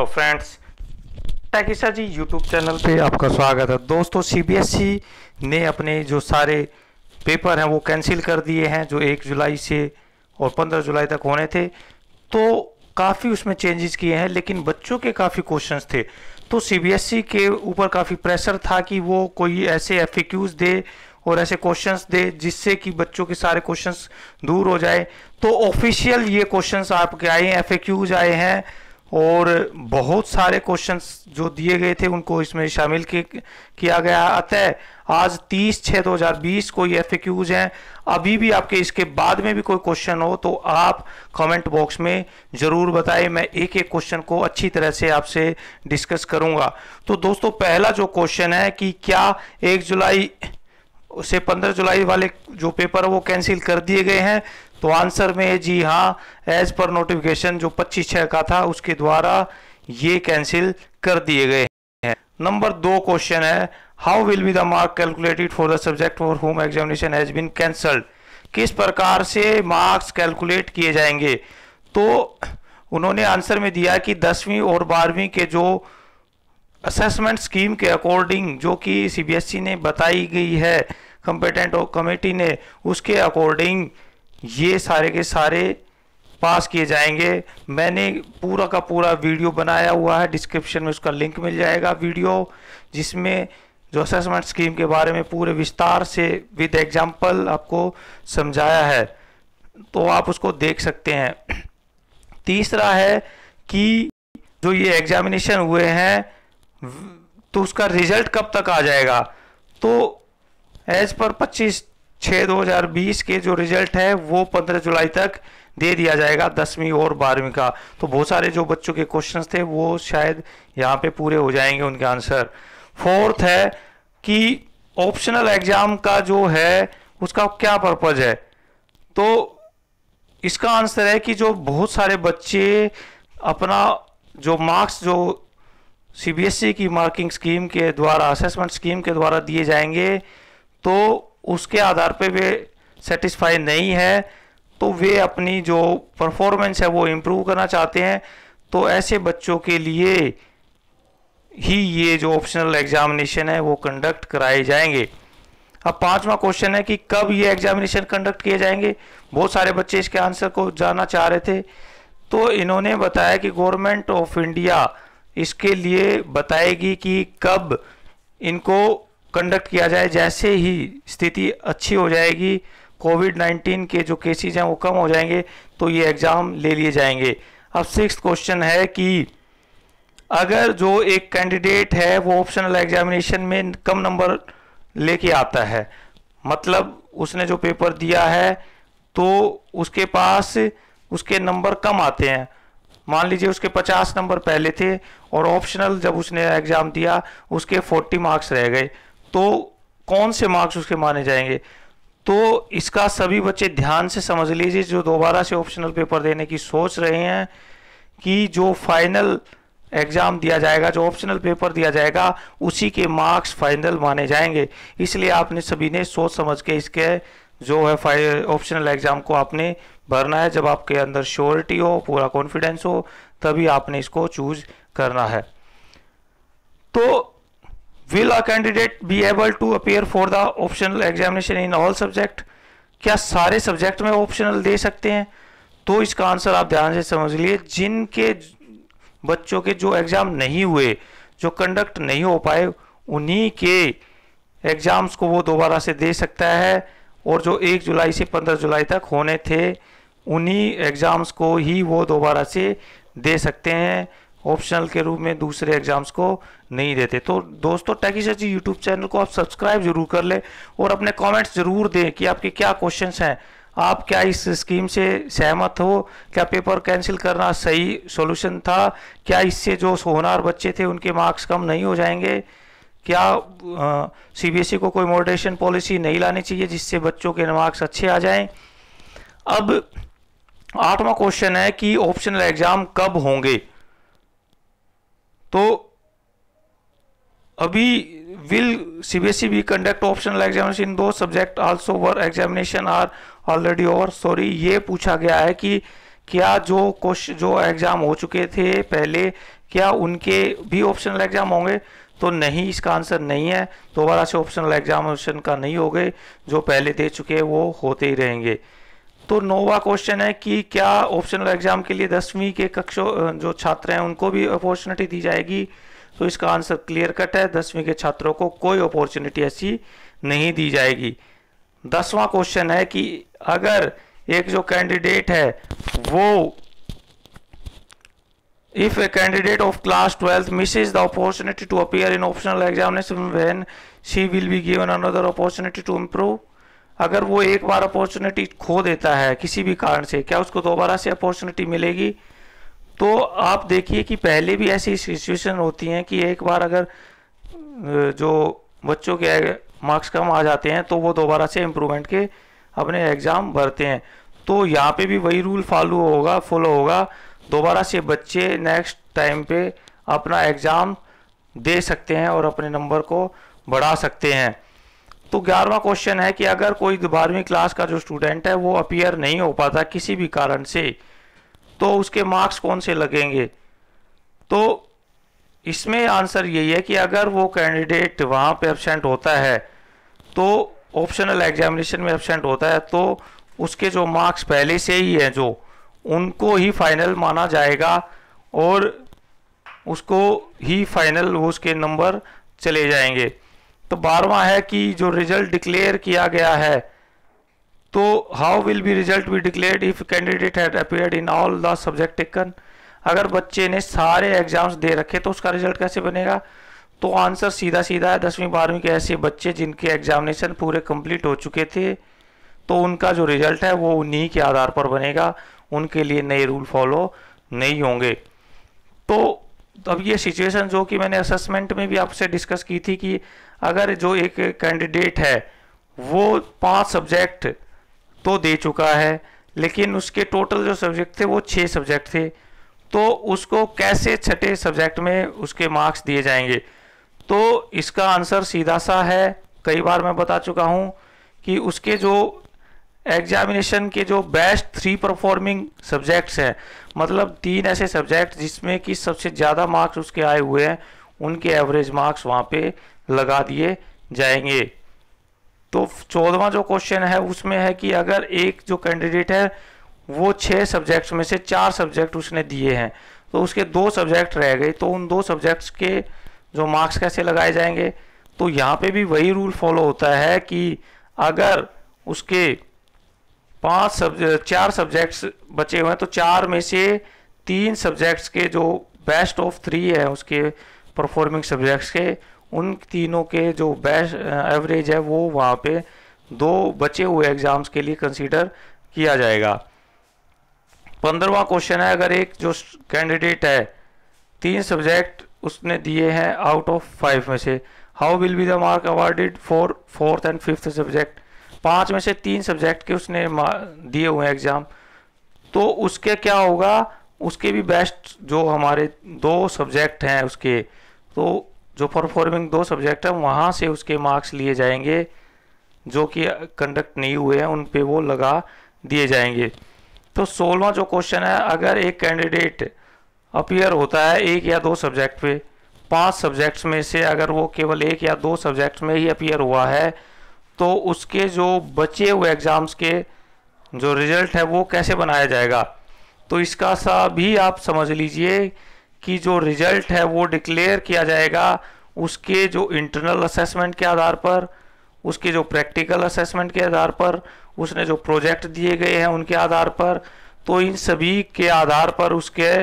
hello friends टैकिशा ji YouTube channel पे आपका स्वागत है दोस्तों सीबीएसई e ने अपने जो सारे पेपर हैं वो कैंसिल कर दिए हैं जो एक जुलाई से और पंद्रह जुलाई तक होने थे तो काफ़ी उसमें चेंजेस किए हैं लेकिन बच्चों के काफ़ी क्वेश्चंस थे तो सीबीएसई e के ऊपर काफ़ी प्रेशर था कि वो कोई ऐसे एफ दे और ऐसे क्वेश्चंस दे जिससे कि बच्चों के सारे क्वेश्चंस दूर हो जाए तो ऑफिशियल ये क्वेश्चंस आपके आए हैं एफ आए हैं और बहुत सारे क्वेश्चंस जो दिए गए थे उनको इसमें शामिल किया गया अतः आज 30 छः 2020 को ये एफ हैं अभी भी आपके इसके बाद में भी कोई क्वेश्चन हो तो आप कमेंट बॉक्स में ज़रूर बताएं मैं एक एक क्वेश्चन को अच्छी तरह से आपसे डिस्कस करूंगा तो दोस्तों पहला जो क्वेश्चन है कि क्या एक जुलाई से 15 जुलाई वाले जो पेपर वो कैंसिल कर दिए गए हैं तो आंसर में जी हाँ एज पर नोटिफिकेशन जो पच्चीस छः का था उसके द्वारा ये कैंसिल कर दिए गए हैं नंबर दो क्वेश्चन है how will be the mark calculated for the subject for whom examination has been cancelled किस प्रकार से मार्क्स कैलकुलेट किए जाएंगे तो उन्होंने आंसर में दिया कि दसवीं और बारहवीं के जो असेसमेंट स्कीम के अकॉर्डिंग जो कि सीबीएसई e ने बताई गई है कंपेटेंट कमेटी ने उसके अकॉर्डिंग ये सारे के सारे पास किए जाएंगे मैंने पूरा का पूरा वीडियो बनाया हुआ है डिस्क्रिप्शन में उसका लिंक मिल जाएगा वीडियो जिसमें जो असेसमेंट स्कीम के बारे में पूरे विस्तार से विद एग्जाम्पल आपको समझाया है तो आप उसको देख सकते हैं तीसरा है कि जो ये एग्जामिनेशन हुए हैं तो उसका रिजल्ट कब तक आ जाएगा तो एज पर 25 छः बीस के जो रिजल्ट है वो 15 जुलाई तक दे दिया जाएगा दसवीं और बारहवीं का तो बहुत सारे जो बच्चों के क्वेश्चंस थे वो शायद यहाँ पे पूरे हो जाएंगे उनके आंसर फोर्थ है कि ऑप्शनल एग्जाम का जो है उसका क्या पर्पज है तो इसका आंसर है कि जो बहुत सारे बच्चे अपना जो मार्क्स जो सी e की मार्किंग स्कीम के द्वारा असेसमेंट स्कीम के द्वारा दिए जाएंगे तो उसके आधार पे वे सेटिस्फाई नहीं है तो वे अपनी जो परफॉर्मेंस है वो इम्प्रूव करना चाहते हैं तो ऐसे बच्चों के लिए ही ये जो ऑप्शनल एग्जामिनेशन है वो कंडक्ट कराए जाएंगे अब पांचवा क्वेश्चन है कि कब ये एग्जामिनेशन कंडक्ट किए जाएंगे बहुत सारे बच्चे इसके आंसर को जानना चाह रहे थे तो इन्होंने बताया कि गवर्नमेंट ऑफ इंडिया इसके लिए बताएगी कि कब इनको कंडक्ट किया जाए जैसे ही स्थिति अच्छी हो जाएगी कोविड 19 के जो केसेज हैं वो कम हो जाएंगे तो ये एग्ज़ाम ले लिए जाएंगे अब सिक्स क्वेश्चन है कि अगर जो एक कैंडिडेट है वो ऑप्शनल एग्जामिनेशन में कम नंबर लेके आता है मतलब उसने जो पेपर दिया है तो उसके पास उसके नंबर कम आते हैं मान लीजिए उसके 50 नंबर पहले थे और ऑप्शनल जब उसने एग्ज़ाम दिया उसके 40 मार्क्स रह गए तो कौन से मार्क्स उसके माने जाएंगे तो इसका सभी बच्चे ध्यान से समझ लीजिए जो दोबारा से ऑप्शनल पेपर देने की सोच रहे हैं कि जो फाइनल एग्ज़ाम दिया जाएगा जो ऑप्शनल पेपर दिया जाएगा उसी के मार्क्स फाइनल माने जाएंगे इसलिए आपने सभी ने सोच समझ के इसके जो है ऑप्शनल एग्ज़ाम को आपने भरना है जब आपके अंदर श्योरिटी हो पूरा कॉन्फिडेंस हो तभी आपने इसको चूज करना है तो will a candidate be able to appear for the optional examination in all subject क्या सारे सब्जेक्ट में ऑप्शनल दे सकते हैं तो इसका आंसर आप ध्यान से समझ लिए जिनके बच्चों के जो एग्ज़ाम नहीं हुए जो कंडक्ट नहीं हो पाए उन्हीं के एग्ज़ाम्स को वो दोबारा से दे सकता है और जो 1 जुलाई से 15 जुलाई तक होने थे उन्हीं एग्ज़ाम्स को ही वो दोबारा से दे सकते हैं ऑप्शनल के रूप में दूसरे एग्जाम्स को नहीं देते तो दोस्तों टैकी जी यूट्यूब चैनल को आप सब्सक्राइब जरूर कर ले और अपने कमेंट्स जरूर दें कि आपके क्या क्वेश्चंस हैं आप क्या इस स्कीम से सहमत हो क्या पेपर कैंसिल करना सही सॉल्यूशन था क्या इससे जो होनार बच्चे थे उनके मार्क्स कम नहीं हो जाएंगे क्या सीबीएसई e को कोई मॉडरेशन पॉलिसी नहीं लानी चाहिए जिससे बच्चों के मार्क्स अच्छे आ जाएं अब आठवां क्वेश्चन है कि ऑप्शनल एग्ज़ाम कब होंगे तो अभी ई cbse conduct optional examination in दो subject also where examination are already over sorry ये पूछा गया है कि क्या जो क्वेश्चन जो एग्ज़ाम हो चुके थे पहले क्या उनके भी ऑप्शनल एग्ज़ाम होंगे तो नहीं इसका आंसर नहीं है दोबारा से ऑप्शनल एग्जामिनेशन का नहीं हो गए जो पहले दे चुके हैं वो होते ही रहेंगे तो नौवा क्वेश्चन है कि क्या ऑप्शनल एग्जाम के लिए दसवीं के कक्षों जो छात्र हैं उनको भी अपॉर्चुनिटी दी जाएगी तो इसका आंसर क्लियर कट है दसवीं के छात्रों को कोई अपॉर्चुनिटी ऐसी नहीं दी जाएगी दसवा क्वेश्चन है कि अगर एक जो कैंडिडेट है वो if a candidate of class twelfth misses the opportunity to appear in optional examination when she will be given another opportunity to improve अगर वो एक बार अपॉर्चुनिटी खो देता है किसी भी कारण से क्या उसको दोबारा से अपॉर्चुनिटी मिलेगी तो आप देखिए कि पहले भी ऐसी सिचुएशन होती हैं कि एक बार अगर जो बच्चों के मार्क्स कम आ जाते हैं तो वो दोबारा से इम्प्रूवमेंट के अपने एग्ज़ाम भरते हैं तो यहाँ पे भी वही रूल फॉलो होगा फॉलो होगा दोबारा से बच्चे नेक्स्ट टाइम पे अपना एग्ज़ाम दे सकते हैं और अपने नंबर को बढ़ा सकते हैं तो ग्यारहवा क्वेश्चन है कि अगर कोई बारहवीं क्लास का जो स्टूडेंट है वो अपियर नहीं हो पाता किसी भी कारण से तो उसके मार्क्स कौन से लगेंगे तो इसमें आंसर यही है कि अगर वो कैंडिडेट वहाँ पे एबसेंट होता है तो ऑप्शनल एग्जामिनेशन में एबसेंट होता है तो उसके जो मार्क्स पहले से ही हैं जो उनको ही फाइनल माना जाएगा और उसको ही फाइनल उसके नंबर चले जाएंगे तो बारवा है कि जो रिजल्ट डिक्लेयर किया गया है तो how will be result be declared if candidate had appeared in all the subject taken अगर बच्चे ने सारे एग्जाम्स दे रखे तो उसका रिजल्ट कैसे बनेगा तो आंसर सीधा सीधा है दसवीं बारहवीं के ऐसे बच्चे जिनके एग्जामिनेशन पूरे कंप्लीट हो चुके थे तो उनका जो रिजल्ट है वो उन्हीं के आधार पर बनेगा उनके लिए नए रूल फॉलो नहीं होंगे तो अब ये सिचुएशन जो कि मैंने असेसमेंट में भी आपसे डिस्कस की थी कि अगर जो एक कैंडिडेट है वो पांच सब्जेक्ट तो दे चुका है लेकिन उसके टोटल जो सब्जेक्ट थे वो छः सब्जेक्ट थे तो उसको कैसे छठे सब्जेक्ट में उसके मार्क्स दिए जाएंगे तो इसका आंसर सीधा सा है कई बार मैं बता चुका हूँ कि उसके जो एग्जामिनेशन के जो बेस्ट थ्री परफॉर्मिंग सब्जेक्ट्स हैं मतलब तीन ऐसे सब्जेक्ट जिसमें कि सबसे ज़्यादा मार्क्स उसके आए हुए हैं उनके एवरेज मार्क्स वहाँ पे लगा दिए जाएंगे तो चौदवा जो क्वेश्चन है उसमें है कि अगर एक जो कैंडिडेट है वो छः सब्जेक्ट्स में से चार सब्जेक्ट उसने दिए हैं तो उसके दो सब्जेक्ट रह गए तो उन दो सब्जेक्ट्स के जो मार्क्स कैसे लगाए जाएंगे तो यहाँ पे भी वही रूल फॉलो होता है कि अगर उसके पांच सब चार सब्जेक्ट्स बचे हुए हैं तो चार में से तीन सब्जेक्ट्स के जो बेस्ट ऑफ थ्री है उसके परफॉर्मिंग सब्जेक्ट्स के उन तीनों के जो बेस्ट एवरेज है वो वहाँ पे दो बचे हुए एग्ज़ाम्स के लिए कंसीडर किया जाएगा पंद्रवा क्वेश्चन है अगर एक जो कैंडिडेट है तीन सब्जेक्ट उसने दिए हैं आउट ऑफ फाइव में से how will be the mark awarded for fourth and fifth subject पाँच में से तीन सब्जेक्ट के उसने दिए हुए हैं एग्ज़ाम तो उसके क्या होगा उसके भी बेस्ट जो हमारे दो सब्जेक्ट हैं उसके तो जो परफॉर्मिंग दो सब्जेक्ट है वहाँ से उसके मार्क्स लिए जाएंगे जो कि कंडक्ट नहीं हुए हैं उन पे वो लगा दिए जाएंगे तो सोलवा जो क्वेश्चन है अगर एक कैंडिडेट अपियर होता है एक या दो सब्जेक्ट पे पांच सब्जेक्ट्स में से अगर वो केवल एक या दो सब्जेक्ट्स में ही अपियर हुआ है तो उसके जो बचे हुए एग्ज़ाम्स के जो रिज़ल्ट है वो कैसे बनाया जाएगा तो इसका सा भी आप समझ लीजिए की जो रिजल्ट है वो डिक्लेयर किया जाएगा उसके जो इंटरनल असेसमेंट के आधार पर उसके जो प्रैक्टिकल असेसमेंट के आधार पर उसने जो प्रोजेक्ट दिए गए हैं उनके आधार पर तो इन सभी के आधार पर उसके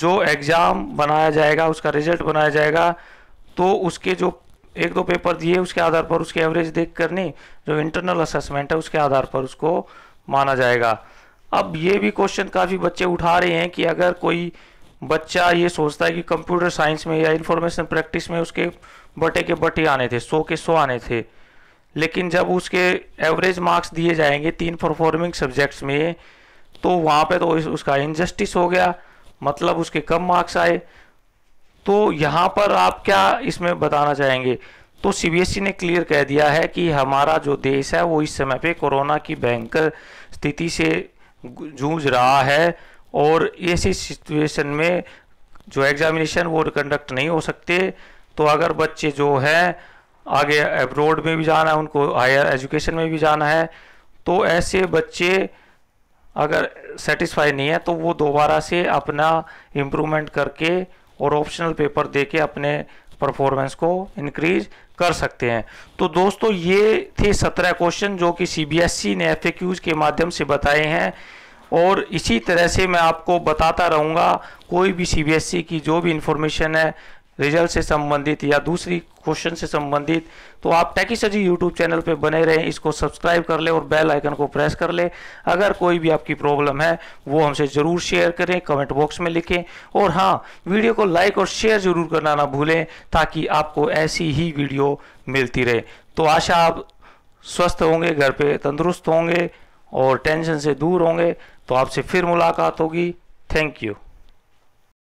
जो एग्ज़ाम बनाया जाएगा उसका रिजल्ट बनाया जाएगा तो उसके जो एक दो पेपर दिए उसके आधार पर उसके एवरेज देख कर नहीं जो इंटरनल असेसमेंट है उसके आधार पर उसको माना जाएगा अब ये भी क्वेश्चन काफ़ी बच्चे उठा रहे हैं कि अगर कोई बच्चा ये सोचता है कि कंप्यूटर साइंस में या इंफॉर्मेशन प्रैक्टिस में उसके बटे के बटे आने थे सौ के सौ आने थे लेकिन जब उसके एवरेज मार्क्स दिए जाएंगे तीन परफॉर्मिंग सब्जेक्ट्स में तो वहाँ पे तो उसका इनजस्टिस हो गया मतलब उसके कम मार्क्स आए तो यहाँ पर आप क्या इसमें बताना चाहेंगे तो सीबीएसई e ने क्लियर कह दिया है कि हमारा जो देश है वो इस समय पे कोरोना की भयंकर स्थिति से जूझ रहा है और ऐसी सिचुएशन में जो एग्ज़ामिनेशन वो कंडक्ट नहीं हो सकते तो अगर बच्चे जो हैं आगे अब्रोड में भी जाना है उनको हायर एजुकेशन में भी जाना है तो ऐसे बच्चे अगर सेटिस्फाई नहीं है तो वो दोबारा से अपना इम्प्रूवमेंट करके और ऑप्शनल पेपर दे के अपने परफॉर्मेंस को इनक्रीज कर सकते हैं तो दोस्तों ये थे सत्रह क्वेश्चन जो कि सीबीएसई e ने एफ के माध्यम से बताए हैं और इसी तरह से मैं आपको बताता रहूँगा कोई भी सीबीएसई e की जो भी इन्फॉर्मेशन है रिजल्ट से संबंधित या दूसरी क्वेश्चन से संबंधित तो आप सजी यूट्यूब चैनल पे बने रहें इसको सब्सक्राइब कर ले और बेल आइकन को प्रेस कर ले अगर कोई भी आपकी प्रॉब्लम है वो हमसे ज़रूर शेयर करें कमेंट बॉक्स में लिखें और हाँ वीडियो को लाइक और शेयर ज़रूर करना ना भूलें ताकि आपको ऐसी ही वीडियो मिलती रहे तो आशा आप स्वस्थ होंगे घर पर तंदुरुस्त होंगे और टेंशन से दूर होंगे तो आपसे फिर मुलाकात होगी थैंक यू